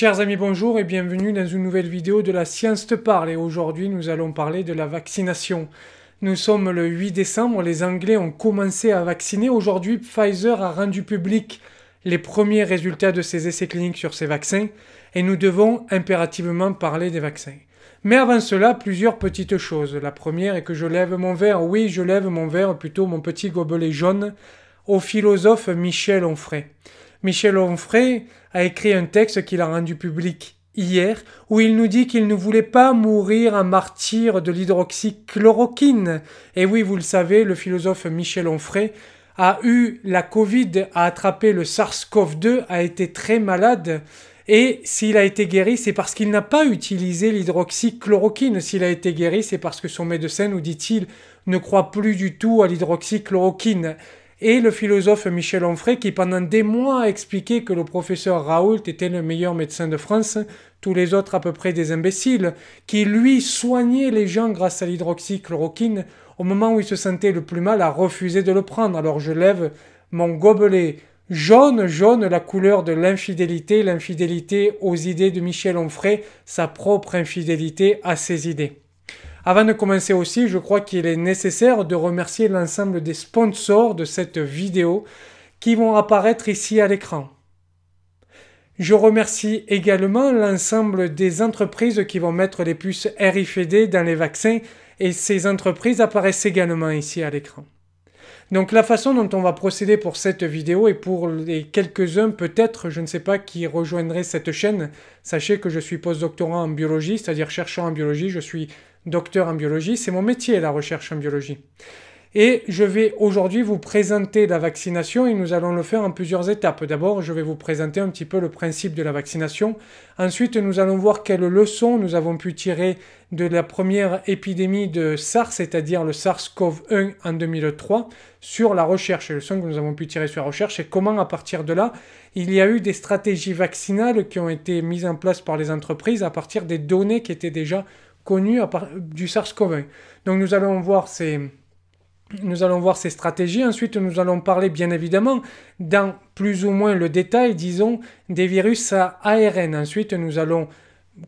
Chers amis, bonjour et bienvenue dans une nouvelle vidéo de la Science te parle et aujourd'hui nous allons parler de la vaccination. Nous sommes le 8 décembre, les Anglais ont commencé à vacciner. Aujourd'hui, Pfizer a rendu public les premiers résultats de ses essais cliniques sur ses vaccins et nous devons impérativement parler des vaccins. Mais avant cela, plusieurs petites choses. La première est que je lève mon verre, oui, je lève mon verre, plutôt mon petit gobelet jaune, au philosophe Michel Onfray. Michel Onfray, a écrit un texte qu'il a rendu public hier, où il nous dit qu'il ne voulait pas mourir un martyr de l'hydroxychloroquine. Et oui, vous le savez, le philosophe Michel Onfray a eu la Covid, a attrapé le SARS-CoV-2, a été très malade. Et s'il a été guéri, c'est parce qu'il n'a pas utilisé l'hydroxychloroquine. S'il a été guéri, c'est parce que son médecin, nous dit-il, ne croit plus du tout à l'hydroxychloroquine et le philosophe Michel Onfray qui pendant des mois a expliqué que le professeur Raoult était le meilleur médecin de France, tous les autres à peu près des imbéciles, qui lui soignait les gens grâce à l'hydroxychloroquine au moment où il se sentait le plus mal à refuser de le prendre. Alors je lève mon gobelet jaune, jaune, la couleur de l'infidélité, l'infidélité aux idées de Michel Onfray, sa propre infidélité à ses idées. Avant de commencer aussi, je crois qu'il est nécessaire de remercier l'ensemble des sponsors de cette vidéo qui vont apparaître ici à l'écran. Je remercie également l'ensemble des entreprises qui vont mettre les puces RFID dans les vaccins et ces entreprises apparaissent également ici à l'écran. Donc la façon dont on va procéder pour cette vidéo et pour les quelques-uns peut-être, je ne sais pas, qui rejoindraient cette chaîne, sachez que je suis post-doctorant en biologie, c'est-à-dire chercheur en biologie, je suis docteur en biologie. C'est mon métier, la recherche en biologie. Et je vais aujourd'hui vous présenter la vaccination et nous allons le faire en plusieurs étapes. D'abord, je vais vous présenter un petit peu le principe de la vaccination. Ensuite, nous allons voir quelles leçons nous avons pu tirer de la première épidémie de SARS, c'est-à-dire le SARS-CoV-1 en 2003, sur la recherche. Les leçons que nous avons pu tirer sur la recherche et comment, à partir de là, il y a eu des stratégies vaccinales qui ont été mises en place par les entreprises à partir des données qui étaient déjà à part du SARS-CoV-1. Donc nous allons voir ces, nous allons voir ces stratégies. Ensuite, nous allons parler bien évidemment dans plus ou moins le détail, disons, des virus à ARN. Ensuite, nous allons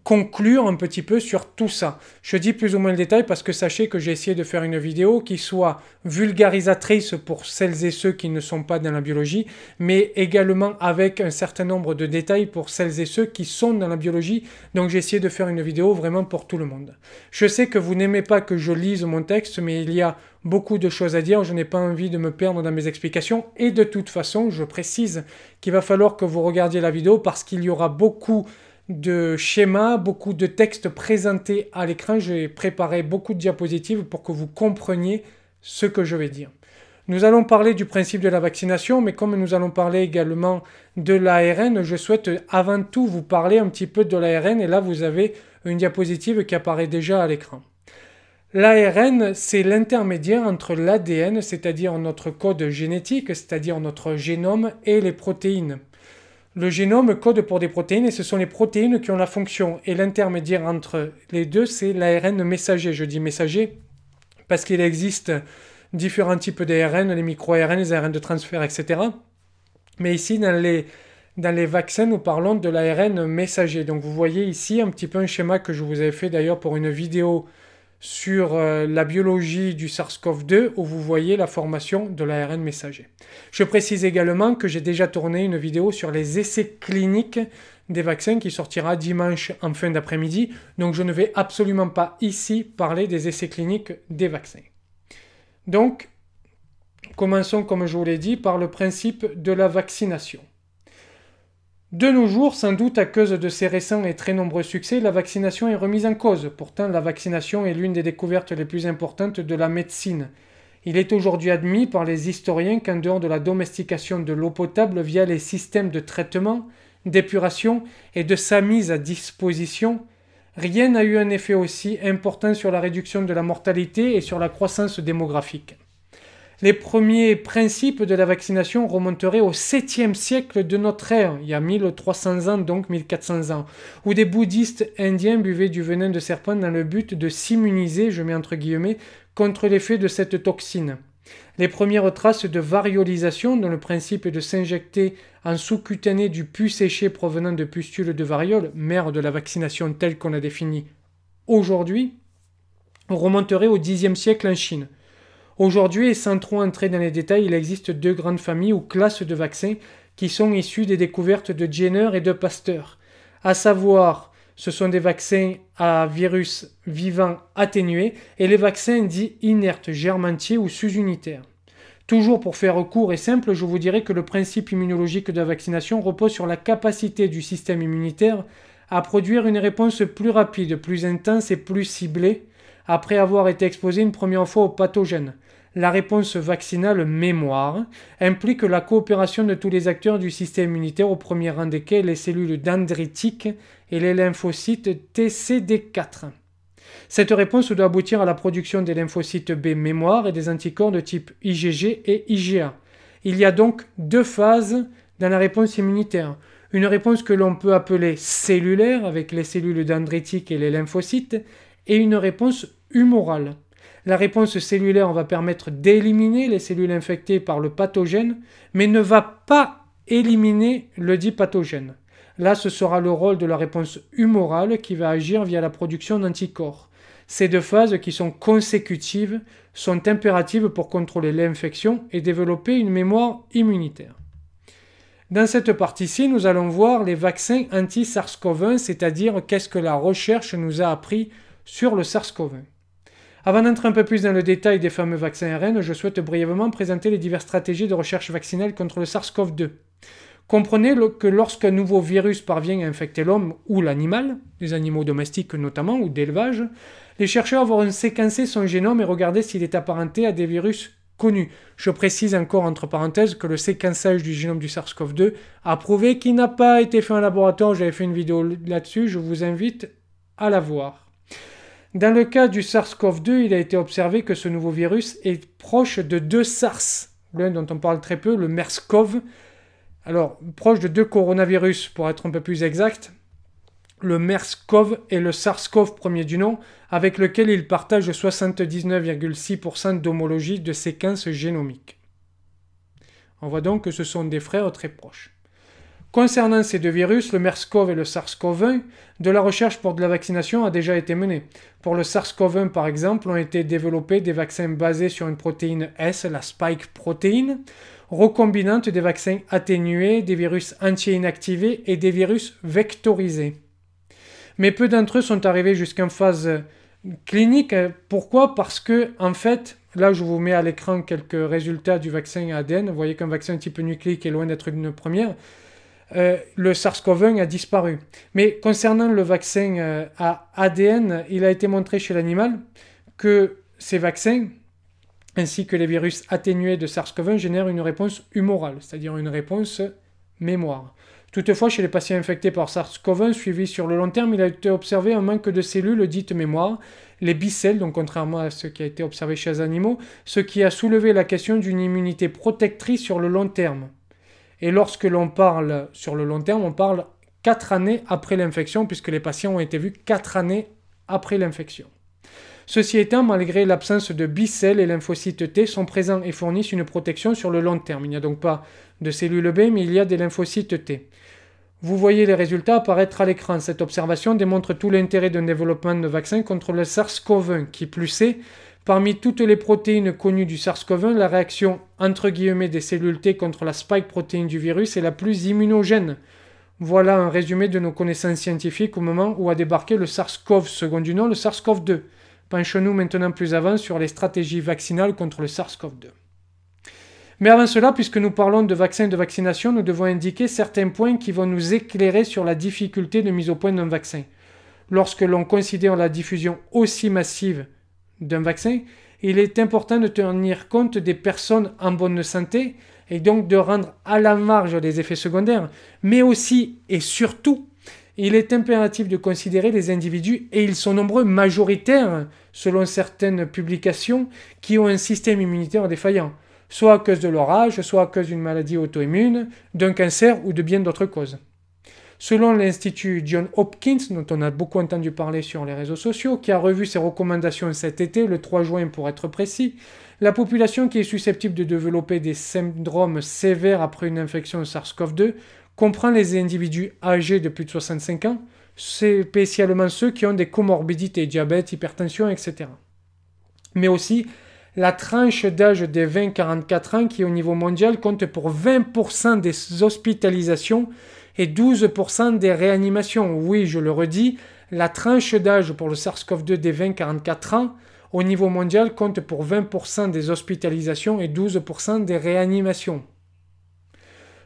conclure un petit peu sur tout ça. Je dis plus ou moins le détail parce que sachez que j'ai essayé de faire une vidéo qui soit vulgarisatrice pour celles et ceux qui ne sont pas dans la biologie, mais également avec un certain nombre de détails pour celles et ceux qui sont dans la biologie. Donc j'ai essayé de faire une vidéo vraiment pour tout le monde. Je sais que vous n'aimez pas que je lise mon texte, mais il y a beaucoup de choses à dire, je n'ai pas envie de me perdre dans mes explications et de toute façon, je précise qu'il va falloir que vous regardiez la vidéo parce qu'il y aura beaucoup de schémas, beaucoup de textes présentés à l'écran. J'ai préparé beaucoup de diapositives pour que vous compreniez ce que je vais dire. Nous allons parler du principe de la vaccination, mais comme nous allons parler également de l'ARN, je souhaite avant tout vous parler un petit peu de l'ARN et là vous avez une diapositive qui apparaît déjà à l'écran. L'ARN, c'est l'intermédiaire entre l'ADN, c'est-à-dire notre code génétique, c'est-à-dire notre génome, et les protéines. Le génome code pour des protéines et ce sont les protéines qui ont la fonction. Et l'intermédiaire entre les deux, c'est l'ARN messager. Je dis messager parce qu'il existe différents types d'ARN, les micro-ARN, les ARN de transfert, etc. Mais ici, dans les, dans les vaccins, nous parlons de l'ARN messager. Donc vous voyez ici un petit peu un schéma que je vous avais fait d'ailleurs pour une vidéo sur euh, la biologie du SARS-CoV-2 où vous voyez la formation de l'ARN messager. Je précise également que j'ai déjà tourné une vidéo sur les essais cliniques des vaccins qui sortira dimanche en fin d'après-midi, donc je ne vais absolument pas ici parler des essais cliniques des vaccins. Donc, commençons comme je vous l'ai dit par le principe de la vaccination. De nos jours, sans doute à cause de ses récents et très nombreux succès, la vaccination est remise en cause. Pourtant, la vaccination est l'une des découvertes les plus importantes de la médecine. Il est aujourd'hui admis par les historiens qu'en dehors de la domestication de l'eau potable via les systèmes de traitement, d'épuration et de sa mise à disposition, rien n'a eu un effet aussi important sur la réduction de la mortalité et sur la croissance démographique. Les premiers principes de la vaccination remonteraient au 7e siècle de notre ère, il y a 1300 ans, donc 1400 ans, où des bouddhistes indiens buvaient du venin de serpent dans le but de s'immuniser, je mets entre guillemets, contre l'effet de cette toxine. Les premières traces de variolisation, dont le principe est de s'injecter en sous-cutané du pus séché provenant de pustules de variole, mère de la vaccination telle qu'on la définit aujourd'hui, remonteraient au 10e siècle en Chine. Aujourd'hui, sans trop entrer dans les détails, il existe deux grandes familles ou classes de vaccins qui sont issues des découvertes de Jenner et de Pasteur, à savoir ce sont des vaccins à virus vivant atténué et les vaccins dits inertes, germantiers ou sous-unitaires. Toujours pour faire court et simple, je vous dirais que le principe immunologique de la vaccination repose sur la capacité du système immunitaire à produire une réponse plus rapide, plus intense et plus ciblée après avoir été exposé une première fois au pathogène, la réponse vaccinale mémoire implique la coopération de tous les acteurs du système immunitaire, au premier rang desquels les cellules dendritiques et les lymphocytes TCD4. Cette réponse doit aboutir à la production des lymphocytes B mémoire et des anticorps de type IgG et IgA. Il y a donc deux phases dans la réponse immunitaire. Une réponse que l'on peut appeler cellulaire avec les cellules dendritiques et les lymphocytes et une réponse humorale la réponse cellulaire va permettre d'éliminer les cellules infectées par le pathogène, mais ne va pas éliminer le dit pathogène. Là, ce sera le rôle de la réponse humorale qui va agir via la production d'anticorps. Ces deux phases qui sont consécutives sont impératives pour contrôler l'infection et développer une mémoire immunitaire. Dans cette partie-ci, nous allons voir les vaccins anti-SARS-CoV-1, c'est-à-dire qu'est-ce que la recherche nous a appris sur le SARS-CoV-1. Avant d'entrer un peu plus dans le détail des fameux vaccins RN, je souhaite brièvement présenter les diverses stratégies de recherche vaccinale contre le SARS-CoV-2. Comprenez que lorsqu'un nouveau virus parvient à infecter l'homme ou l'animal, des animaux domestiques notamment ou d'élevage, les chercheurs vont séquencer son génome et regarder s'il est apparenté à des virus connus. Je précise encore entre parenthèses que le séquençage du génome du SARS-CoV-2 a prouvé qu'il n'a pas été fait en laboratoire. J'avais fait une vidéo là-dessus, je vous invite à la voir. Dans le cas du SARS-CoV-2, il a été observé que ce nouveau virus est proche de deux SARS, l'un dont on parle très peu, le MERS-CoV. Alors, proche de deux coronavirus, pour être un peu plus exact, le MERS-CoV et le SARS-CoV premier du nom, avec lequel il partage 79,6% d'homologie de séquences génomiques. On voit donc que ce sont des frères très proches. Concernant ces deux virus, le MERS-CoV et le SARS-CoV-1, de la recherche pour de la vaccination a déjà été menée. Pour le SARS-CoV-1, par exemple, ont été développés des vaccins basés sur une protéine S, la spike protéine, recombinante des vaccins atténués, des virus anti inactivés et des virus vectorisés. Mais peu d'entre eux sont arrivés jusqu'en phase clinique. Pourquoi Parce que, en fait, Là, je vous mets à l'écran quelques résultats du vaccin ADN. Vous voyez qu'un vaccin un petit peu nucléique est loin d'être une première. Euh, le SARS-CoV-1 a disparu. Mais concernant le vaccin euh, à ADN, il a été montré chez l'animal que ces vaccins, ainsi que les virus atténués de SARS-CoV-1, génèrent une réponse humorale, c'est-à-dire une réponse mémoire. Toutefois, chez les patients infectés par SARS-CoV-1 suivis sur le long terme, il a été observé un manque de cellules dites mémoire, les bicelles, donc contrairement à ce qui a été observé chez les animaux, ce qui a soulevé la question d'une immunité protectrice sur le long terme. Et lorsque l'on parle sur le long terme, on parle 4 années après l'infection, puisque les patients ont été vus 4 années après l'infection. Ceci étant, malgré l'absence de bicelles et lymphocytes T sont présents et fournissent une protection sur le long terme. Il n'y a donc pas de cellules B, mais il y a des lymphocytes T. Vous voyez les résultats apparaître à l'écran. Cette observation démontre tout l'intérêt d'un développement de vaccin contre le SARS-CoV-1, qui plus est, Parmi toutes les protéines connues du SARS-CoV-1, la réaction entre guillemets des cellules T contre la spike protéine du virus est la plus immunogène. Voilà un résumé de nos connaissances scientifiques au moment où a débarqué le SARS-CoV, second du nom, le SARS-CoV-2. Penchons-nous maintenant plus avant sur les stratégies vaccinales contre le SARS-CoV-2. Mais avant cela, puisque nous parlons de vaccins et de vaccination, nous devons indiquer certains points qui vont nous éclairer sur la difficulté de mise au point d'un vaccin. Lorsque l'on considère la diffusion aussi massive d'un vaccin, il est important de tenir compte des personnes en bonne santé et donc de rendre à la marge les effets secondaires, mais aussi et surtout, il est impératif de considérer les individus, et ils sont nombreux, majoritaires, selon certaines publications, qui ont un système immunitaire défaillant, soit à cause de leur âge, soit à cause d'une maladie auto-immune, d'un cancer ou de bien d'autres causes. Selon l'Institut John Hopkins, dont on a beaucoup entendu parler sur les réseaux sociaux, qui a revu ses recommandations cet été, le 3 juin pour être précis, la population qui est susceptible de développer des syndromes sévères après une infection SARS-CoV-2 comprend les individus âgés de plus de 65 ans, spécialement ceux qui ont des comorbidités, diabète, hypertension, etc. Mais aussi la tranche d'âge des 20-44 ans qui au niveau mondial compte pour 20% des hospitalisations et 12% des réanimations. Oui, je le redis, la tranche d'âge pour le SARS-CoV-2 des 20-44 ans au niveau mondial compte pour 20% des hospitalisations et 12% des réanimations.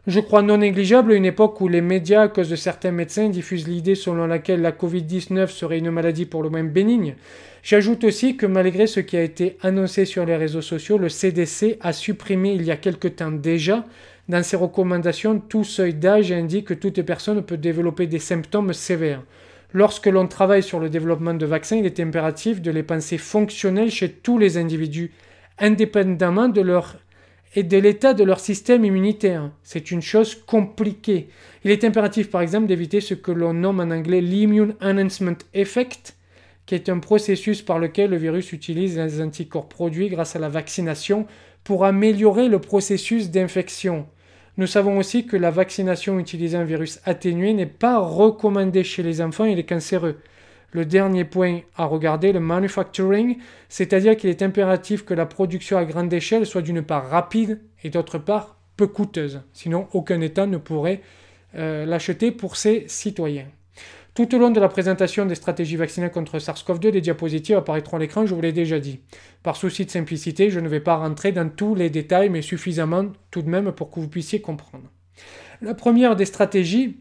Je crois non négligeable une époque où les médias, à cause de certains médecins, diffusent l'idée selon laquelle la Covid-19 serait une maladie pour le moins bénigne. J'ajoute aussi que malgré ce qui a été annoncé sur les réseaux sociaux, le CDC a supprimé il y a quelque temps déjà dans ses recommandations, tout seuil d'âge indique que toute personne peut développer des symptômes sévères. Lorsque l'on travaille sur le développement de vaccins, il est impératif de les penser fonctionnels chez tous les individus, indépendamment de leur et de l'état de leur système immunitaire. C'est une chose compliquée. Il est impératif, par exemple, d'éviter ce que l'on nomme en anglais l'immune enhancement effect, qui est un processus par lequel le virus utilise les anticorps produits grâce à la vaccination pour améliorer le processus d'infection. Nous savons aussi que la vaccination utilisant un virus atténué n'est pas recommandée chez les enfants et les cancéreux. Le dernier point à regarder, le manufacturing, c'est-à-dire qu'il est impératif que la production à grande échelle soit d'une part rapide et d'autre part peu coûteuse. Sinon, aucun État ne pourrait euh, l'acheter pour ses citoyens. Tout au long de la présentation des stratégies vaccinales contre SARS-CoV-2, les diapositives apparaîtront à l'écran, je vous l'ai déjà dit. Par souci de simplicité, je ne vais pas rentrer dans tous les détails, mais suffisamment tout de même pour que vous puissiez comprendre. La première des stratégies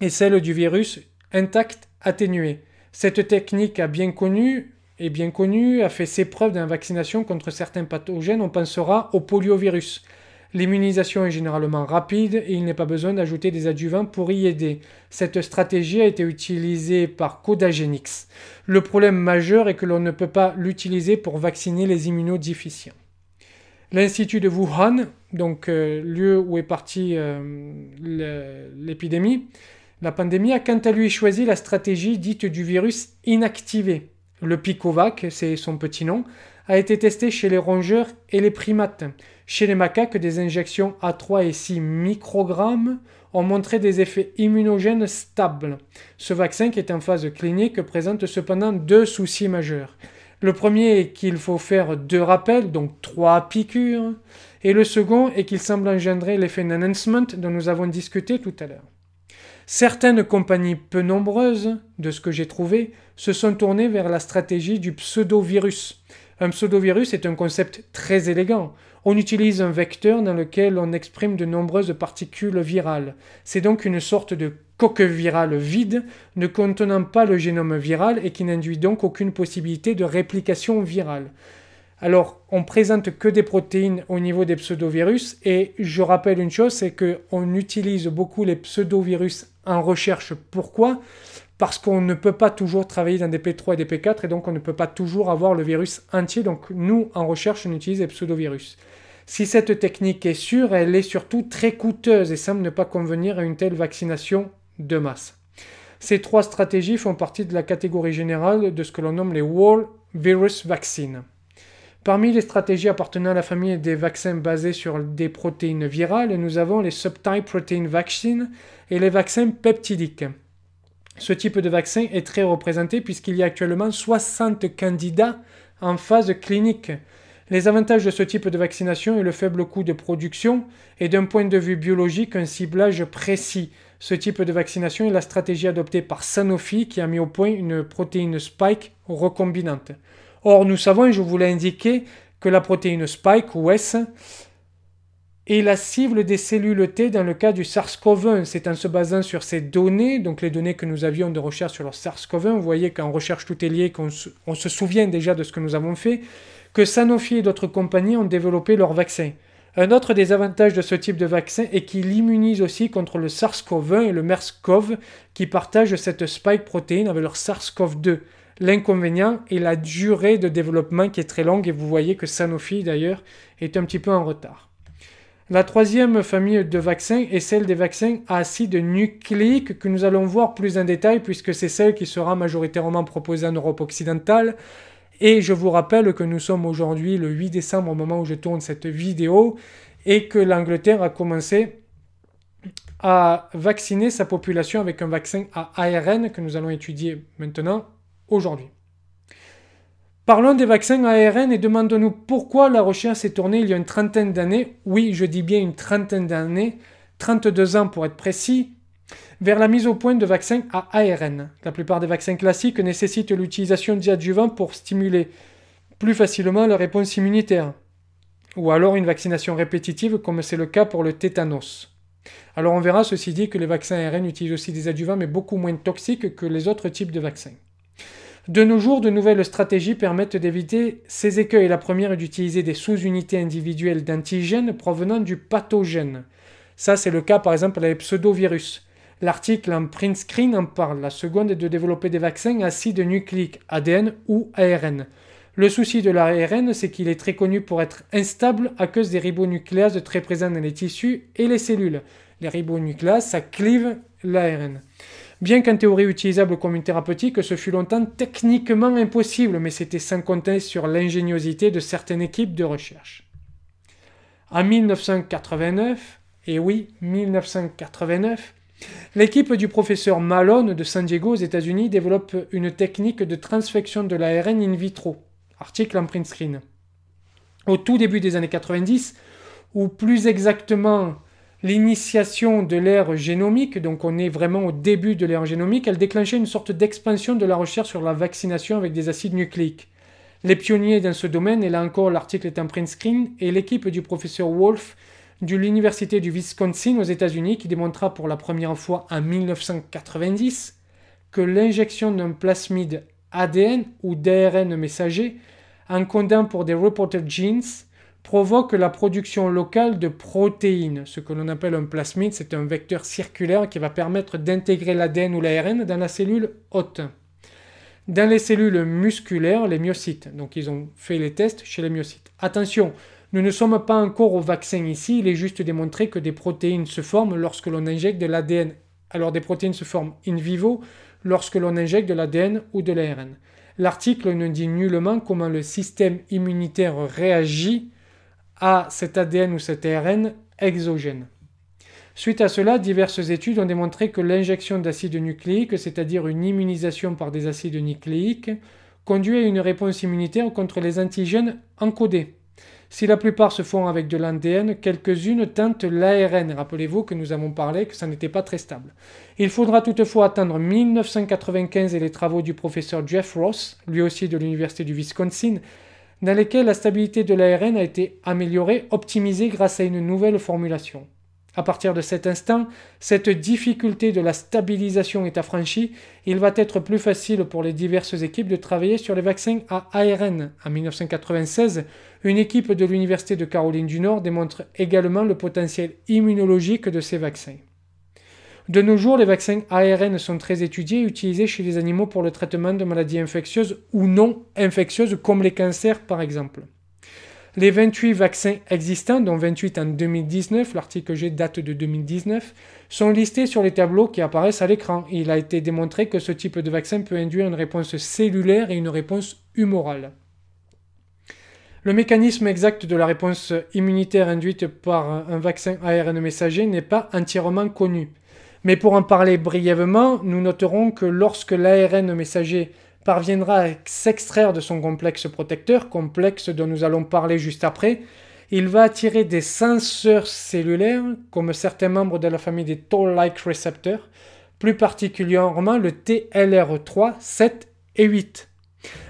est celle du virus intact atténué. Cette technique a bien connu est bien connue, a fait ses preuves dans la vaccination contre certains pathogènes, on pensera au poliovirus. L'immunisation est généralement rapide et il n'est pas besoin d'ajouter des adjuvants pour y aider. Cette stratégie a été utilisée par Codagenix. Le problème majeur est que l'on ne peut pas l'utiliser pour vacciner les immunodéficients. L'institut de Wuhan, donc euh, lieu où est partie euh, l'épidémie, la pandémie a quant à lui choisi la stratégie dite du virus inactivé. Le Picovac, c'est son petit nom, a été testé chez les rongeurs et les primates. Chez les macaques, des injections à 3 et 6 microgrammes ont montré des effets immunogènes stables. Ce vaccin, qui est en phase clinique, présente cependant deux soucis majeurs. Le premier est qu'il faut faire deux rappels, donc trois piqûres, et le second est qu'il semble engendrer l'effet enhancement dont nous avons discuté tout à l'heure. Certaines compagnies peu nombreuses, de ce que j'ai trouvé, se sont tournées vers la stratégie du pseudo-virus, un pseudovirus est un concept très élégant. On utilise un vecteur dans lequel on exprime de nombreuses particules virales. C'est donc une sorte de coque virale vide ne contenant pas le génome viral et qui n'induit donc aucune possibilité de réplication virale. Alors, on présente que des protéines au niveau des pseudovirus et je rappelle une chose, c'est qu'on utilise beaucoup les pseudovirus en recherche. Pourquoi parce qu'on ne peut pas toujours travailler dans des P3 et des P4 et donc on ne peut pas toujours avoir le virus entier. Donc nous, en recherche, on utilise des pseudovirus. Si cette technique est sûre, elle est surtout très coûteuse et semble ne pas convenir à une telle vaccination de masse. Ces trois stratégies font partie de la catégorie générale de ce que l'on nomme les Wall Virus Vaccines. Parmi les stratégies appartenant à la famille des vaccins basés sur des protéines virales, nous avons les Subtype Protein Vaccines et les vaccins peptidiques. Ce type de vaccin est très représenté puisqu'il y a actuellement 60 candidats en phase clinique. Les avantages de ce type de vaccination est le faible coût de production et d'un point de vue biologique un ciblage précis. Ce type de vaccination est la stratégie adoptée par Sanofi qui a mis au point une protéine spike recombinante. Or, nous savons, et je vous l'ai indiqué, que la protéine spike ou S et la cible des cellules T dans le cas du SARS-CoV-1. C'est en se basant sur ces données, donc les données que nous avions de recherche sur le SARS-CoV-1, vous voyez qu'en recherche tout est lié, qu'on se, souvient déjà de ce que nous avons fait, que Sanofi et d'autres compagnies ont développé leur vaccin. Un autre des avantages de ce type de vaccin est qu'il immunise aussi contre le SARS-CoV-1 et le MERS-CoV qui partagent cette spike protéine avec leur SARS-CoV-2. L'inconvénient est la durée de développement qui est très longue et vous voyez que Sanofi d'ailleurs est un petit peu en retard. La troisième famille de vaccins est celle des vaccins à acide nucléique que nous allons voir plus en détail puisque c'est celle qui sera majoritairement proposée en Europe occidentale. Et je vous rappelle que nous sommes aujourd'hui le 8 décembre au moment où je tourne cette vidéo et que l'Angleterre a commencé à vacciner sa population avec un vaccin à ARN que nous allons étudier maintenant aujourd'hui. Parlons des vaccins ARN et demandons-nous pourquoi la recherche s'est tournée il y a une trentaine d'années, oui je dis bien une trentaine d'années, 32 ans pour être précis, vers la mise au point de vaccins à ARN. La plupart des vaccins classiques nécessitent l'utilisation d'adjuvants pour stimuler plus facilement la réponse immunitaire, ou alors une vaccination répétitive comme c'est le cas pour le tétanos. Alors on verra ceci dit que les vaccins ARN utilisent aussi des adjuvants mais beaucoup moins toxiques que les autres types de vaccins. De nos jours, de nouvelles stratégies permettent d'éviter ces écueils. La première est d'utiliser des sous-unités individuelles d'antigènes provenant du pathogène. Ça, c'est le cas par exemple avec les pseudovirus. L'article en print screen en parle. La seconde est de développer des vaccins acides nucléiques, ADN ou ARN. Le souci de l'ARN, c'est qu'il est très connu pour être instable à cause des ribonucléases très présentes dans les tissus et les cellules. Les ribonucléases, ça clive l'ARN. Bien qu'en théorie utilisable comme une thérapeutique, ce fut longtemps techniquement impossible, mais c'était sans compter sur l'ingéniosité de certaines équipes de recherche. En 1989, et oui, 1989, l'équipe du professeur Malone de San Diego aux États-Unis développe une technique de transfection de l'ARN in vitro, article en print screen. Au tout début des années 90, ou plus exactement l'initiation de l'ère génomique, donc on est vraiment au début de l'ère génomique, elle déclenchait une sorte d'expansion de la recherche sur la vaccination avec des acides nucléiques. Les pionniers dans ce domaine, et là encore l'article est en print screen, et l'équipe du professeur Wolf de l'Université du Wisconsin aux États-Unis qui démontra pour la première fois en 1990 que l'injection d'un plasmide ADN ou d'ARN messager, en codant pour des reporter genes, provoque la production locale de protéines. Ce que l'on appelle un plasmide, c'est un vecteur circulaire qui va permettre d'intégrer l'ADN ou l'ARN dans la cellule hôte. Dans les cellules musculaires, les myocytes. Donc ils ont fait les tests chez les myocytes. Attention, nous ne sommes pas encore au vaccin ici, il est juste démontré que des protéines se forment lorsque l'on injecte de l'ADN. Alors des protéines se forment in vivo lorsque l'on injecte de l'ADN ou de l'ARN. L'article ne dit nullement comment le système immunitaire réagit à cet ADN ou cet ARN exogène. Suite à cela, diverses études ont démontré que l'injection d'acides nucléiques, c'est-à-dire une immunisation par des acides nucléiques, conduit à une réponse immunitaire contre les antigènes encodés. Si la plupart se font avec de l'ADN, quelques-unes tentent l'ARN. Rappelez-vous que nous avons parlé que ça n'était pas très stable. Il faudra toutefois attendre 1995 et les travaux du professeur Jeff Ross, lui aussi de l'Université du Wisconsin, dans lesquels la stabilité de l'ARN a été améliorée, optimisée grâce à une nouvelle formulation. À partir de cet instant, cette difficulté de la stabilisation est affranchie. Il va être plus facile pour les diverses équipes de travailler sur les vaccins à ARN. En 1996, une équipe de l'Université de Caroline du Nord démontre également le potentiel immunologique de ces vaccins. De nos jours, les vaccins ARN sont très étudiés et utilisés chez les animaux pour le traitement de maladies infectieuses ou non infectieuses, comme les cancers par exemple. Les 28 vaccins existants, dont 28 en 2019, l'article G date de 2019, sont listés sur les tableaux qui apparaissent à l'écran. Il a été démontré que ce type de vaccin peut induire une réponse cellulaire et une réponse humorale. Le mécanisme exact de la réponse immunitaire induite par un vaccin ARN messager n'est pas entièrement connu. Mais pour en parler brièvement, nous noterons que lorsque l'ARN messager parviendra à s'extraire de son complexe protecteur, complexe dont nous allons parler juste après, il va attirer des senseurs cellulaires, comme certains membres de la famille des Toll-like récepteurs, plus particulièrement le TLR3, 7 et 8.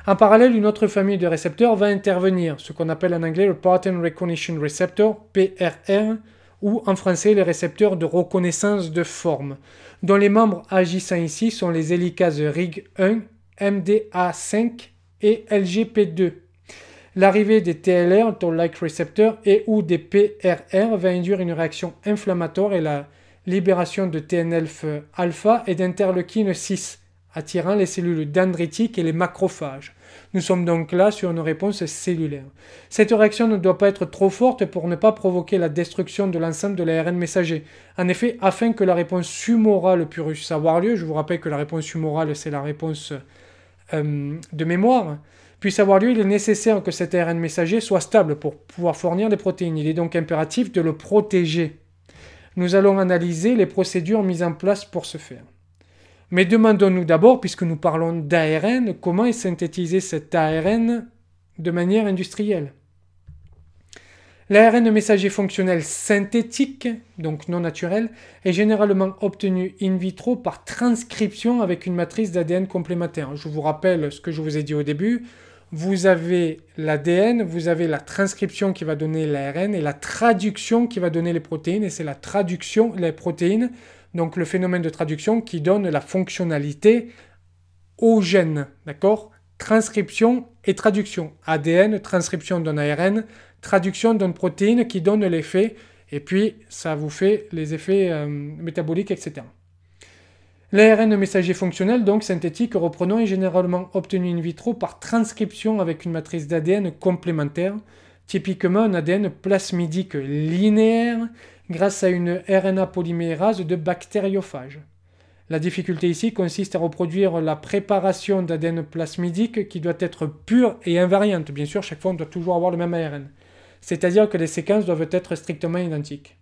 En parallèle, une autre famille de récepteurs va intervenir, ce qu'on appelle en anglais le Pattern Recognition Receptor, PRR, ou en français les récepteurs de reconnaissance de forme, dont les membres agissant ici sont les hélicases RIG1, MDA5 et LGP2. L'arrivée des TLR, toll-like receptors, et ou des PRR va induire une réaction inflammatoire et la libération de TNF alpha et d'interleukine 6, attirant les cellules dendritiques et les macrophages. Nous sommes donc là sur une réponse cellulaire. Cette réaction ne doit pas être trop forte pour ne pas provoquer la destruction de l'ensemble de l'ARN messager. En effet, afin que la réponse humorale puisse avoir lieu, je vous rappelle que la réponse humorale, c'est la réponse euh, de mémoire, puisse avoir lieu, il est nécessaire que cet ARN messager soit stable pour pouvoir fournir des protéines. Il est donc impératif de le protéger. Nous allons analyser les procédures mises en place pour ce faire. Mais demandons-nous d'abord, puisque nous parlons d'ARN, comment est synthétisé cet ARN de manière industrielle. L'ARN messager fonctionnel synthétique, donc non naturel, est généralement obtenu in vitro par transcription avec une matrice d'ADN complémentaire. Je vous rappelle ce que je vous ai dit au début. Vous avez l'ADN, vous avez la transcription qui va donner l'ARN et la traduction qui va donner les protéines. Et c'est la traduction, les protéines donc le phénomène de traduction qui donne la fonctionnalité au gène, d'accord Transcription et traduction. ADN, transcription d'un ARN, traduction d'une protéine qui donne l'effet, et puis ça vous fait les effets euh, métaboliques, etc. L'ARN messager fonctionnel, donc synthétique, reprenant, est généralement obtenu in vitro par transcription avec une matrice d'ADN complémentaire, typiquement un ADN plasmidique linéaire grâce à une RNA polymérase de bactériophage. La difficulté ici consiste à reproduire la préparation d'ADN plasmidique qui doit être pure et invariante. Bien sûr, chaque fois, on doit toujours avoir le même ARN. C'est-à-dire que les séquences doivent être strictement identiques.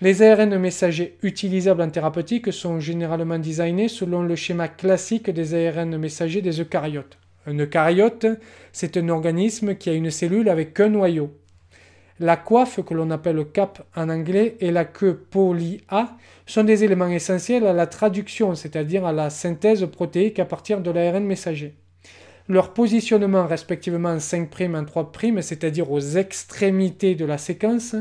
Les ARN messagers utilisables en thérapeutique sont généralement designés selon le schéma classique des ARN messagers des eucaryotes. Un eucaryote, c'est un organisme qui a une cellule avec un noyau, la coiffe, que l'on appelle cap en anglais, et la queue poly-A sont des éléments essentiels à la traduction, c'est-à-dire à la synthèse protéique à partir de l'ARN messager. Leur positionnement respectivement en 5' en 3', c'est-à-dire aux extrémités de la séquence,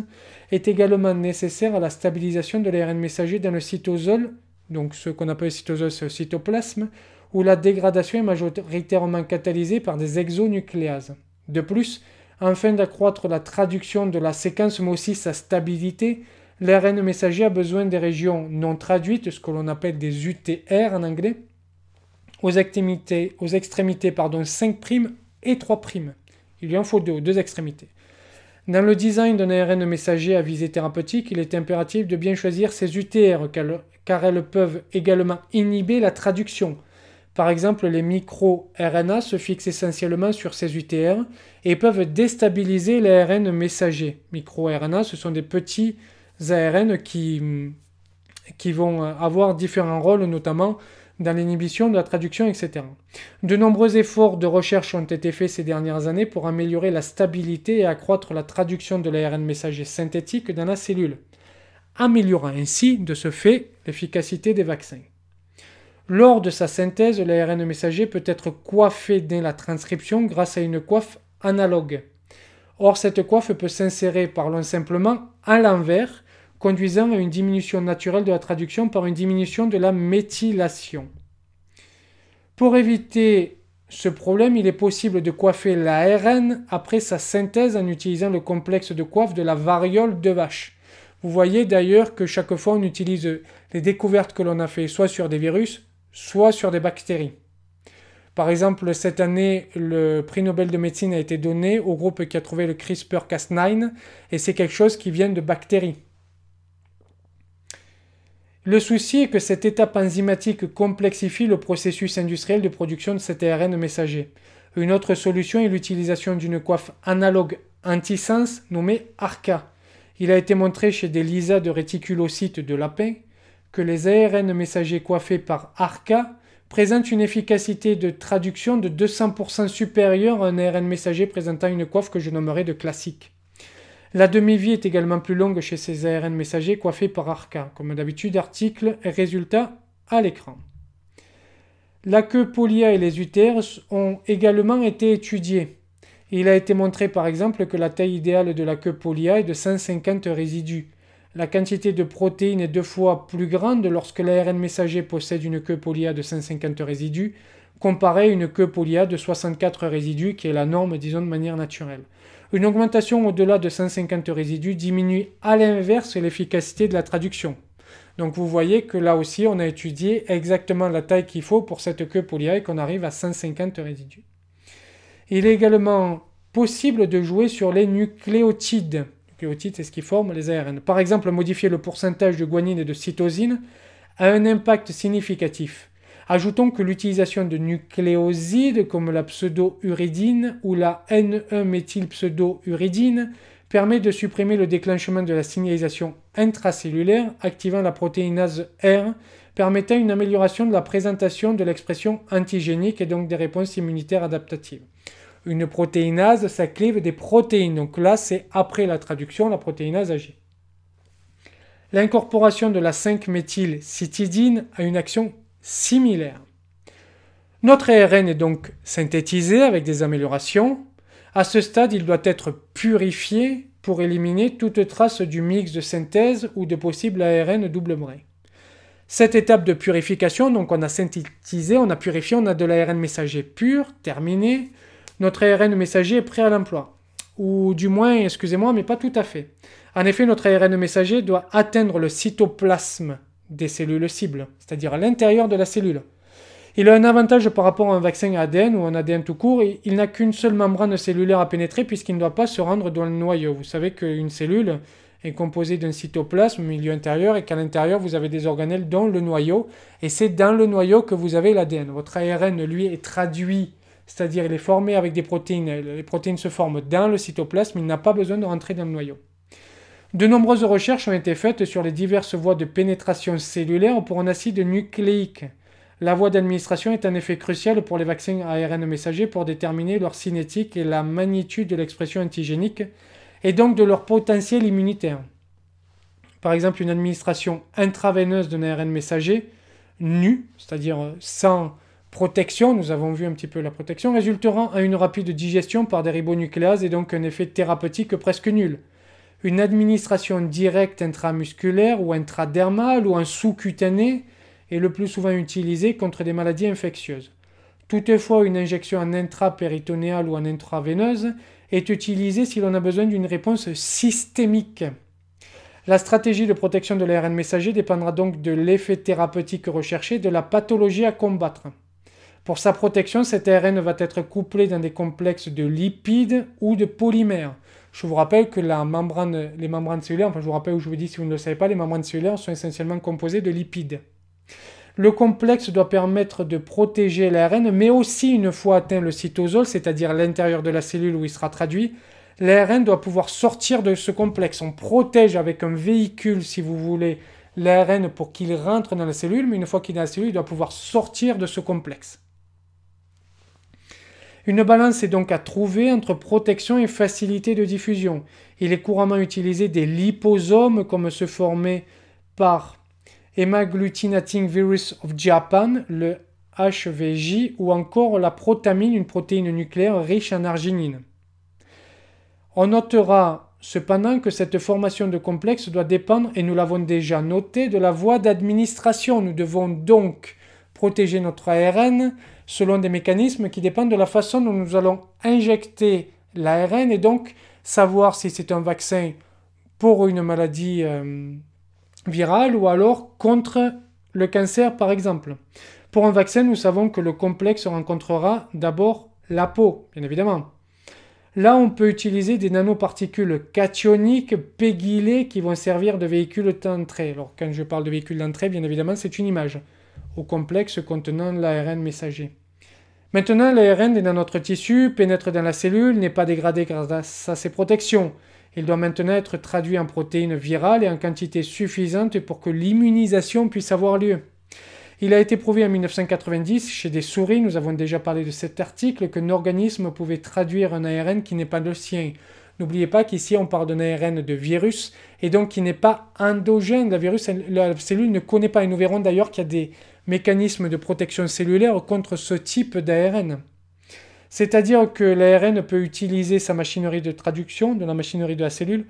est également nécessaire à la stabilisation de l'ARN messager dans le cytosol, donc ce qu'on appelle cytosol, c'est le cytoplasme, où la dégradation est majoritairement catalysée par des exonucléases. De plus, afin d'accroître la traduction de la séquence mais aussi sa stabilité, l'ARN messager a besoin des régions non traduites, ce que l'on appelle des UTR en anglais, aux, extrémités, 5' et 3'. Il lui en faut deux, deux extrémités. Dans le design d'un ARN messager à visée thérapeutique, il est impératif de bien choisir ces UTR car, elles peuvent également inhiber la traduction, par exemple, les micro-RNA se fixent essentiellement sur ces UTR et peuvent déstabiliser l'ARN messager. Micro-RNA, ce sont des petits ARN qui, qui vont avoir différents rôles, notamment dans l'inhibition de la traduction, etc. De nombreux efforts de recherche ont été faits ces dernières années pour améliorer la stabilité et accroître la traduction de l'ARN messager synthétique dans la cellule, améliorant ainsi de ce fait l'efficacité des vaccins. Lors de sa synthèse, l'ARN messager peut être coiffé dès la transcription grâce à une coiffe analogue. Or, cette coiffe peut s'insérer, parlons simplement, à l'envers, conduisant à une diminution naturelle de la traduction par une diminution de la méthylation. Pour éviter ce problème, il est possible de coiffer l'ARN après sa synthèse en utilisant le complexe de coiffe de la variole de vache. Vous voyez d'ailleurs que chaque fois on utilise les découvertes que l'on a fait soit sur des virus, soit sur des bactéries. Par exemple, cette année, le prix Nobel de médecine a été donné au groupe qui a trouvé le CRISPR-Cas9, et c'est quelque chose qui vient de bactéries. Le souci est que cette étape enzymatique complexifie le processus industriel de production de cet ARN messager. Une autre solution est l'utilisation d'une coiffe analogue antisense nommée ARCA. Il a été montré chez des lisas de réticulocytes de lapin que les ARN messagers coiffés par ARCA présentent une efficacité de traduction de 200% supérieure à un ARN messager présentant une coiffe que je nommerai de classique. La demi-vie est également plus longue chez ces ARN messagers coiffés par ARCA. Comme d'habitude, article et résultat à l'écran. La queue polia et les UTR ont également été étudiés. Il a été montré par exemple que la taille idéale de la queue polia est de 150 résidus, la quantité de protéines est deux fois plus grande lorsque l'ARN messager possède une queue polyA de 150 résidus, comparée à une queue polyA de 64 résidus, qui est la norme, disons, de manière naturelle. Une augmentation au-delà de 150 résidus diminue à l'inverse l'efficacité de la traduction. Donc vous voyez que là aussi, on a étudié exactement la taille qu'il faut pour cette queue polyA et qu'on arrive à 150 résidus. Il est également possible de jouer sur les nucléotides c'est ce qui forme les ARN. Par exemple, modifier le pourcentage de guanine et de cytosine a un impact significatif. Ajoutons que l'utilisation de nucléosides comme la pseudo-uridine ou la N1-méthylpseudo-uridine e permet de supprimer le déclenchement de la signalisation intracellulaire activant la protéinase R, permettant une amélioration de la présentation de l'expression antigénique et donc des réponses immunitaires adaptatives une protéinase, ça des protéines. Donc là, c'est après la traduction, la protéinase agit. L'incorporation de la 5-méthylcytidine a une action similaire. Notre ARN est donc synthétisé avec des améliorations. À ce stade, il doit être purifié pour éliminer toute trace du mix de synthèse ou de possible ARN double bray Cette étape de purification, donc on a synthétisé, on a purifié, on a de l'ARN messager pur, terminé, notre ARN messager est prêt à l'emploi. Ou du moins, excusez-moi, mais pas tout à fait. En effet, notre ARN messager doit atteindre le cytoplasme des cellules cibles, c'est-à-dire à, l'intérieur de la cellule. Il a un avantage par rapport à un vaccin ADN ou un ADN tout court, il n'a qu'une seule membrane cellulaire à pénétrer puisqu'il ne doit pas se rendre dans le noyau. Vous savez qu'une cellule est composée d'un cytoplasme au milieu intérieur et qu'à l'intérieur vous avez des organelles dans le noyau et c'est dans le noyau que vous avez l'ADN. Votre ARN, lui, est traduit c'est-à-dire il est formé avec des protéines, les protéines se forment dans le cytoplasme, il n'a pas besoin de rentrer dans le noyau. De nombreuses recherches ont été faites sur les diverses voies de pénétration cellulaire pour un acide nucléique. La voie d'administration est un effet crucial pour les vaccins ARN messager pour déterminer leur cinétique et la magnitude de l'expression antigénique et donc de leur potentiel immunitaire. Par exemple, une administration intraveineuse d'un ARN messager nu, c'est-à-dire sans protection, nous avons vu un petit peu la protection, résulteront à une rapide digestion par des ribonucléases et donc un effet thérapeutique presque nul. Une administration directe intramusculaire ou intradermale ou en sous-cutané est le plus souvent utilisée contre des maladies infectieuses. Toutefois, une injection en intrapéritonéale ou en intraveineuse est utilisée si l'on a besoin d'une réponse systémique. La stratégie de protection de l'ARN messager dépendra donc de l'effet thérapeutique recherché de la pathologie à combattre. Pour sa protection, cet ARN va être couplé dans des complexes de lipides ou de polymères. Je vous rappelle que les membranes cellulaires, enfin je vous rappelle où je vous dis si vous ne le savez pas, les membranes cellulaires sont essentiellement composées de lipides. Le complexe doit permettre de protéger l'ARN, mais aussi une fois atteint le cytosol, c'est-à-dire l'intérieur de la cellule où il sera traduit, l'ARN doit pouvoir sortir de ce complexe. On protège avec un véhicule, si vous voulez, l'ARN pour qu'il rentre dans la cellule, mais une fois qu'il est dans la cellule, il doit pouvoir sortir de ce complexe. Une balance est donc à trouver entre protection et facilité de diffusion. Il est couramment utilisé des liposomes comme ceux formés par Hemagglutinating Virus of Japan, le HVJ, ou encore la protamine, une protéine nucléaire riche en arginine. On notera cependant que cette formation de complexe doit dépendre, et nous l'avons déjà noté, de la voie d'administration. Nous devons donc protéger notre ARN selon des mécanismes qui dépendent de la façon dont nous allons injecter l'ARN et donc savoir si c'est un vaccin pour une maladie euh, virale ou alors contre le cancer par exemple. Pour un vaccin, nous savons que le complexe rencontrera d'abord la peau, bien évidemment. Là, on peut utiliser des nanoparticules cationiques pégilées qui vont servir de véhicule d'entrée. Alors, quand je parle de véhicule d'entrée, bien évidemment, c'est une image au complexe contenant l'ARN messager. Maintenant, l'ARN est dans notre tissu, pénètre dans la cellule, n'est pas dégradé grâce à ses protections. Il doit maintenant être traduit en protéines virales et en quantité suffisante pour que l'immunisation puisse avoir lieu. Il a été prouvé en 1990 chez des souris, nous avons déjà parlé de cet article, qu'un organisme pouvait traduire un ARN qui n'est pas le sien. N'oubliez pas qu'ici on parle d'un ARN de virus et donc qui n'est pas endogène. La, la cellule ne connaît pas. Et nous verrons d'ailleurs qu'il y a des mécanisme de protection cellulaire contre ce type d'ARN. C'est-à-dire que l'ARN peut utiliser sa machinerie de traduction, de la machinerie de la cellule,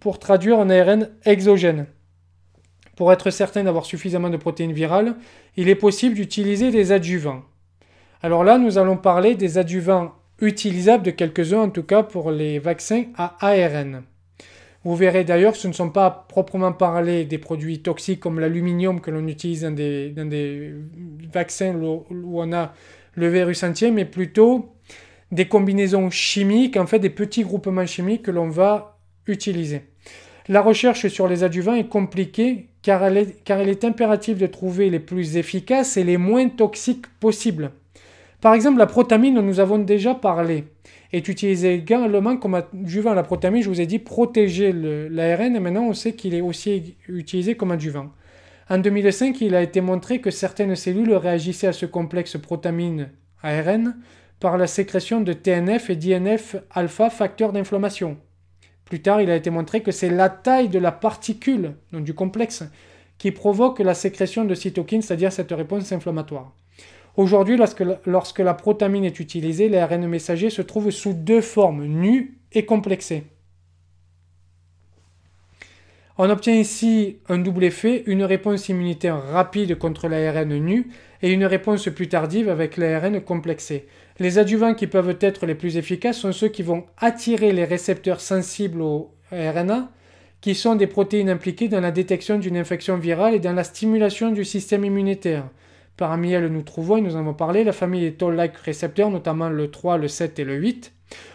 pour traduire en ARN exogène. Pour être certain d'avoir suffisamment de protéines virales, il est possible d'utiliser des adjuvants. Alors là, nous allons parler des adjuvants utilisables de quelques-uns, en tout cas pour les vaccins à ARN. Vous verrez d'ailleurs, ce ne sont pas proprement parler des produits toxiques comme l'aluminium que l'on utilise dans des, vaccins où, on a le virus entier, mais plutôt des combinaisons chimiques, en fait des petits groupements chimiques que l'on va utiliser. La recherche sur les adjuvants est compliquée car, car il est impératif de trouver les plus efficaces et les moins toxiques possibles. Par exemple, la protamine, nous avons déjà parlé est utilisé également comme adjuvant. La protamine, je vous ai dit, protéger l'ARN, et maintenant on sait qu'il est aussi utilisé comme adjuvant. En 2005, il a été montré que certaines cellules réagissaient à ce complexe protamine-ARN par la sécrétion de TNF et d'INF-alpha, facteurs d'inflammation. Plus tard, il a été montré que c'est la taille de la particule, donc du complexe, qui provoque la sécrétion de cytokines, c'est-à-dire cette réponse inflammatoire. Aujourd'hui, lorsque, la protamine est utilisée, l'ARN messager se trouve sous deux formes, nues et complexées. On obtient ici un double effet, une réponse immunitaire rapide contre l'ARN nu et une réponse plus tardive avec l'ARN complexé. Les adjuvants qui peuvent être les plus efficaces sont ceux qui vont attirer les récepteurs sensibles au RNA, qui sont des protéines impliquées dans la détection d'une infection virale et dans la stimulation du système immunitaire. Parmi elles, nous trouvons, et nous en avons parlé, la famille des toll-like récepteurs, notamment le 3, le 7 et le 8.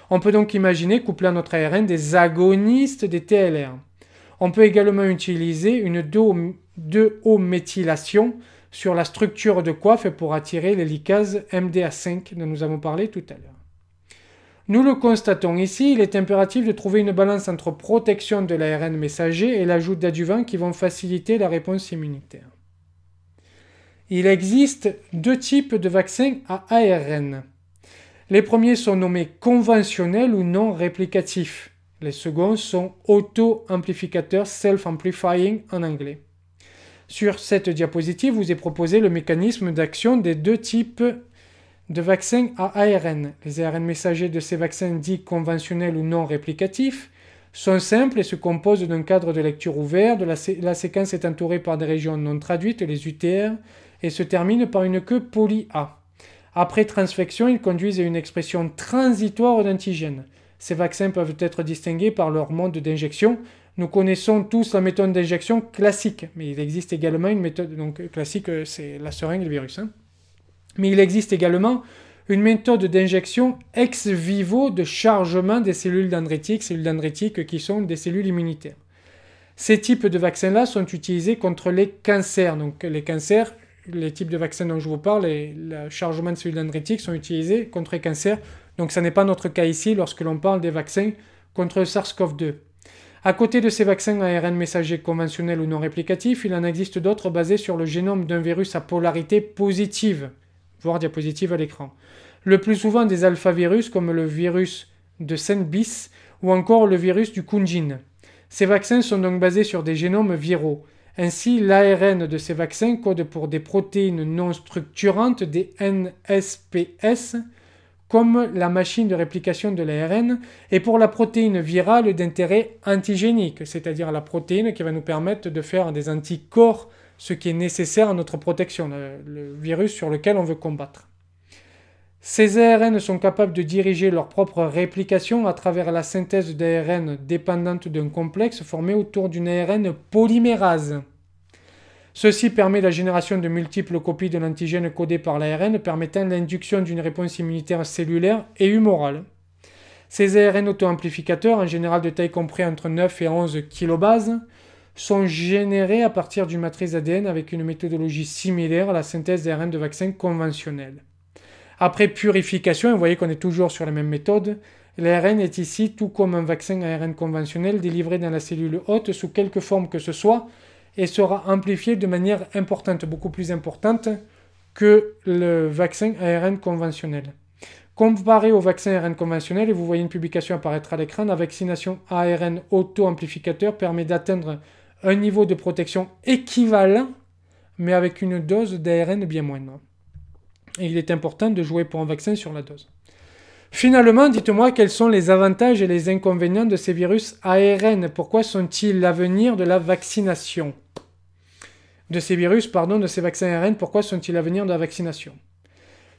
On peut donc imaginer coupler notre ARN des agonistes des TLR. On peut également utiliser une 2-O-méthylation sur la structure de coiffe pour attirer les lycases MDA5 dont nous avons parlé tout à l'heure. Nous le constatons ici, il est impératif de trouver une balance entre protection de l'ARN messager et l'ajout d'adjuvants qui vont faciliter la réponse immunitaire. Il existe deux types de vaccins à ARN. Les premiers sont nommés conventionnels ou non réplicatifs. Les seconds sont auto-amplificateurs, self-amplifying en anglais. Sur cette diapositive, vous est proposé le mécanisme d'action des deux types de vaccins à ARN. Les ARN messagers de ces vaccins dits conventionnels ou non réplicatifs sont simples et se composent d'un cadre de lecture ouvert. la séquence est entourée par des régions non traduites, les UTR, et se termine par une queue poly-A. Après transfection, ils conduisent à une expression transitoire d'antigènes. Ces vaccins peuvent être distingués par leur mode d'injection. Nous connaissons tous la méthode d'injection classique, mais il existe également une méthode, donc classique euh, c'est la seringue, le virus, hein. mais il existe également une méthode d'injection ex vivo de chargement des cellules dendritiques, cellules dendritiques qui sont des cellules immunitaires. Ces types de vaccins-là sont utilisés contre les cancers, donc les cancers les types de vaccins dont je vous parle et le chargement de cellules dendritiques sont utilisés contre les cancers. Donc ce n'est pas notre cas ici lorsque l'on parle des vaccins contre SARS-CoV-2. À côté de ces vaccins ARN messager conventionnels ou non réplicatifs, il en existe d'autres basés sur le génome d'un virus à polarité positive, voire diapositive à l'écran. Le plus souvent des alphavirus comme le virus de Saint-Bis ou encore le virus du Kunjin. Ces vaccins sont donc basés sur des génomes viraux. Ainsi, l'ARN de ces vaccins code pour des protéines non structurantes, des NSPS, comme la machine de réplication de l'ARN, et pour la protéine virale d'intérêt antigénique, c'est-à-dire la protéine qui va nous permettre de faire des anticorps, ce qui est nécessaire à notre protection, le virus sur lequel on veut combattre. Ces ARN sont capables de diriger leur propre réplication à travers la synthèse d'ARN dépendante d'un complexe formé autour d'une ARN polymérase. Ceci permet la génération de multiples copies de l'antigène codé par l'ARN, permettant l'induction d'une réponse immunitaire cellulaire et humorale. Ces ARN auto-amplificateurs, en général de taille comprise entre 9 et 11 kilobases, sont générés à partir d'une matrice ADN avec une méthodologie similaire à la synthèse d'ARN de vaccins conventionnels. Après purification, vous voyez qu'on est toujours sur la même méthode. L'ARN est ici tout comme un vaccin ARN conventionnel délivré dans la cellule haute sous quelque forme que ce soit et sera amplifié de manière importante, beaucoup plus importante que le vaccin ARN conventionnel. Comparé au vaccin ARN conventionnel, et vous voyez une publication apparaître à l'écran, la vaccination ARN auto-amplificateur permet d'atteindre un niveau de protection équivalent, mais avec une dose d'ARN bien moindre et il est important de jouer pour un vaccin sur la dose. Finalement, dites-moi quels sont les avantages et les inconvénients de ces virus ARN. Pourquoi sont-ils l'avenir de la vaccination De ces virus, pardon, de ces vaccins ARN, pourquoi sont-ils l'avenir de la vaccination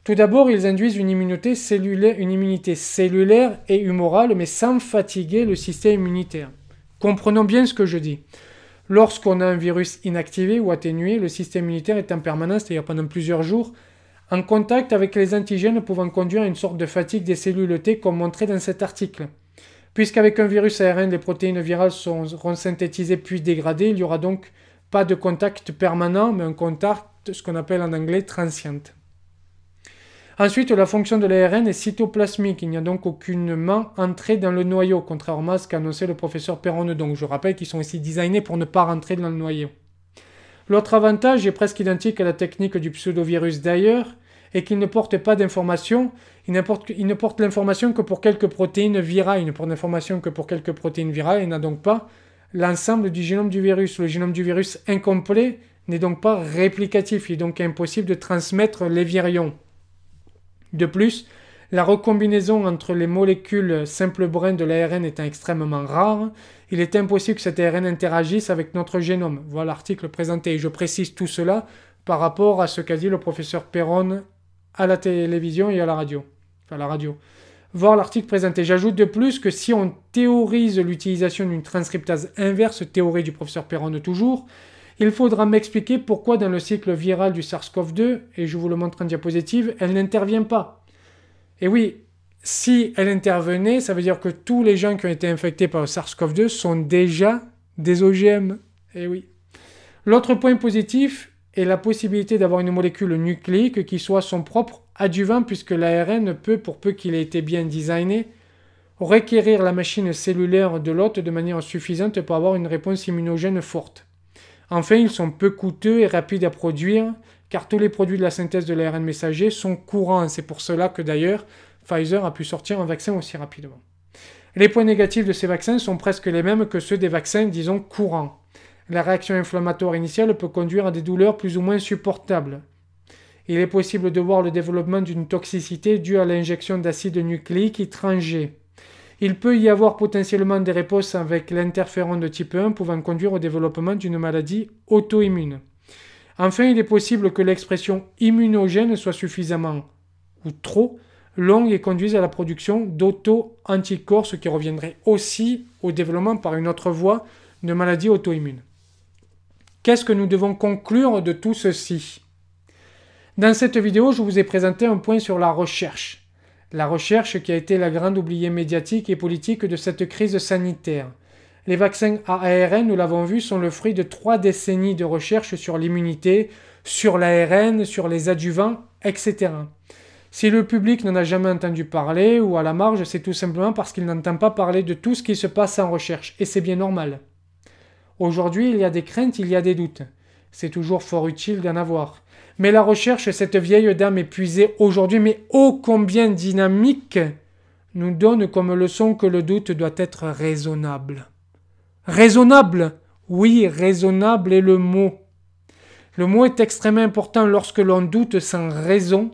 tout d'abord, ils induisent une immunité, cellulaire, une immunité cellulaire et humorale, mais sans fatiguer le système immunitaire. Comprenons bien ce que je dis. Lorsqu'on a un virus inactivé ou atténué, le système immunitaire est en permanence, c'est-à-dire pendant plusieurs jours, en contact avec les antigènes pouvant conduire à une sorte de fatigue des cellules T comme montré dans cet article. Puisqu'avec un virus ARN, les protéines virales seront synthétisées puis dégradées, il n'y aura donc pas de contact permanent, mais un contact, ce qu'on appelle en anglais, transient. Ensuite, la fonction de l'ARN est cytoplasmique. Il n'y a donc aucune main entrée dans le noyau, contrairement à ce qu'a annoncé le professeur Perronne. Donc, je rappelle qu'ils sont ici designés pour ne pas rentrer dans le noyau. L'autre avantage est presque identique à la technique du pseudovirus d'ailleurs, et qu'il ne porte pas d'information. Il, ne porte l'information que pour quelques protéines virales. Il ne porte l'information que pour quelques protéines virales et n'a donc pas l'ensemble du génome du virus. Le génome du virus incomplet n'est donc pas réplicatif. Il est donc impossible de transmettre les virions. De plus, la recombinaison entre les molécules simples brins de l'ARN étant extrêmement rare, il est impossible que cette ARN interagisse avec notre génome. Voilà l'article présenté. Et je précise tout cela par rapport à ce qu'a dit le professeur Perron à la télévision et à la radio. Enfin, à la radio. Voir l'article présenté. J'ajoute de plus que si on théorise l'utilisation d'une transcriptase inverse, théorie du professeur Perron de toujours, il faudra m'expliquer pourquoi dans le cycle viral du SARS-CoV-2, et je vous le montre en diapositive, elle n'intervient pas. Et oui, si elle intervenait, ça veut dire que tous les gens qui ont été infectés par le SARS-CoV-2 sont déjà des OGM. Eh oui. L'autre point positif est la possibilité d'avoir une molécule nucléique qui soit son propre adjuvant, puisque l'ARN peut, pour peu qu'il ait été bien designé, requérir la machine cellulaire de l'hôte de manière suffisante pour avoir une réponse immunogène forte. Enfin, ils sont peu coûteux et rapides à produire, car tous les produits de la synthèse de l'ARN messager sont courants. C'est pour cela que d'ailleurs, Pfizer a pu sortir un vaccin aussi rapidement. Les points négatifs de ces vaccins sont presque les mêmes que ceux des vaccins, disons, courants. La réaction inflammatoire initiale peut conduire à des douleurs plus ou moins supportables. Il est possible de voir le développement d'une toxicité due à l'injection d'acide nucléique étranger. Il peut y avoir potentiellement des réponses avec l'interféron de type 1 pouvant conduire au développement d'une maladie auto-immune. Enfin, il est possible que l'expression immunogène soit suffisamment ou trop Longue et conduisent à la production d'auto-anticorps, ce qui reviendrait aussi au développement par une autre voie de maladies auto-immunes. Qu'est-ce que nous devons conclure de tout ceci Dans cette vidéo, je vous ai présenté un point sur la recherche. La recherche qui a été la grande oubliée médiatique et politique de cette crise sanitaire. Les vaccins à ARN, nous l'avons vu, sont le fruit de trois décennies de recherche sur l'immunité, sur l'ARN, sur les adjuvants, etc. Si le public n'en a jamais entendu parler, ou à la marge, c'est tout simplement parce qu'il n'entend pas parler de tout ce qui se passe en recherche, et c'est bien normal. Aujourd'hui, il y a des craintes, il y a des doutes. C'est toujours fort utile d'en avoir. Mais la recherche, cette vieille dame épuisée aujourd'hui, mais ô combien dynamique, nous donne comme leçon que le doute doit être raisonnable. Raisonnable Oui, raisonnable est le mot. Le mot est extrêmement important lorsque l'on doute sans raison,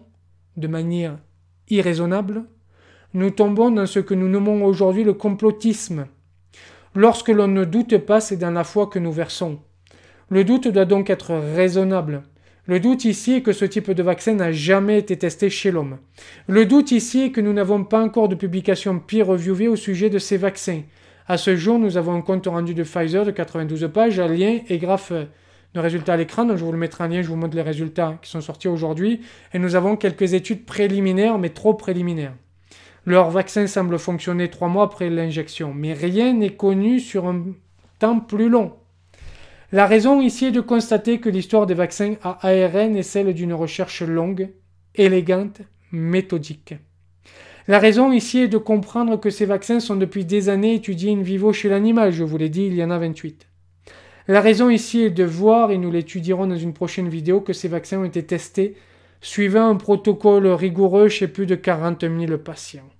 de manière irraisonnable, nous tombons dans ce que nous nommons aujourd'hui le complotisme. Lorsque l'on ne doute pas, c'est dans la foi que nous versons. Le doute doit donc être raisonnable. Le doute ici est que ce type de vaccin n'a jamais été testé chez l'homme. Le doute ici est que nous n'avons pas encore de publication peer reviewée au sujet de ces vaccins. À ce jour, nous avons un compte rendu de Pfizer de 92 pages, à lien et graphe le résultat à l'écran. je vous le mettrai en lien, je vous montre les résultats qui sont sortis aujourd'hui. Et nous avons quelques études préliminaires, mais trop préliminaires. Leur vaccin semble fonctionner trois mois après l'injection, mais rien n'est connu sur un temps plus long. La raison ici est de constater que l'histoire des vaccins à ARN est celle d'une recherche longue, élégante, méthodique. La raison ici est de comprendre que ces vaccins sont depuis des années étudiés in vivo chez l'animal, je vous l'ai dit, il y en a 28. La raison ici est de voir, et nous l'étudierons dans une prochaine vidéo, que ces vaccins ont été testés suivant un protocole rigoureux chez plus de 40 000 patients.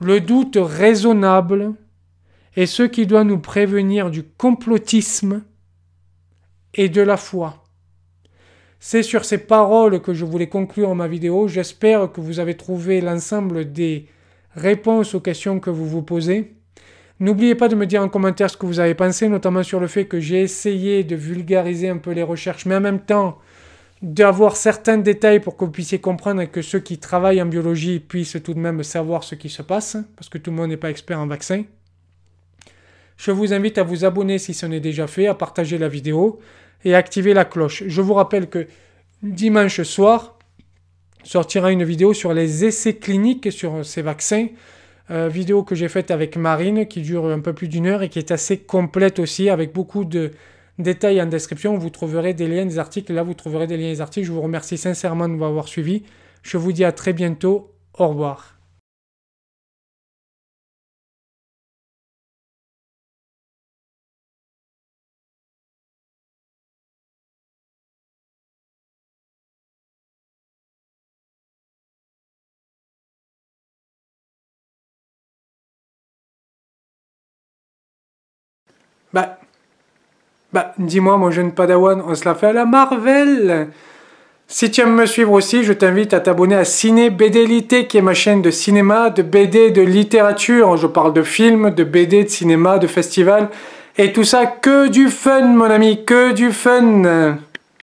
Le doute raisonnable est ce qui doit nous prévenir du complotisme et de la foi. C'est sur ces paroles que je voulais conclure ma vidéo. J'espère que vous avez trouvé l'ensemble des réponses aux questions que vous vous posez. N'oubliez pas de me dire en commentaire ce que vous avez pensé, notamment sur le fait que j'ai essayé de vulgariser un peu les recherches, mais en même temps d'avoir certains détails pour que vous puissiez comprendre et que ceux qui travaillent en biologie puissent tout de même savoir ce qui se passe, parce que tout le monde n'est pas expert en vaccins. Je vous invite à vous abonner si ce n'est déjà fait, à partager la vidéo et à activer la cloche. Je vous rappelle que dimanche soir sortira une vidéo sur les essais cliniques sur ces vaccins euh, vidéo que j'ai faite avec Marine qui dure un peu plus d'une heure et qui est assez complète aussi avec beaucoup de détails en description. Vous trouverez des liens, des articles. Là, vous trouverez des liens, des articles. Je vous remercie sincèrement de m'avoir suivi. Je vous dis à très bientôt. Au revoir. Bah, bah, dis-moi, mon jeune padawan, on se la fait à la Marvel Si tu aimes me suivre aussi, je t'invite à t'abonner à Ciné BDLité, qui est ma chaîne de cinéma, de BD, de littérature. Je parle de films, de BD, de cinéma, de festivals, et tout ça que du fun, mon ami, que du fun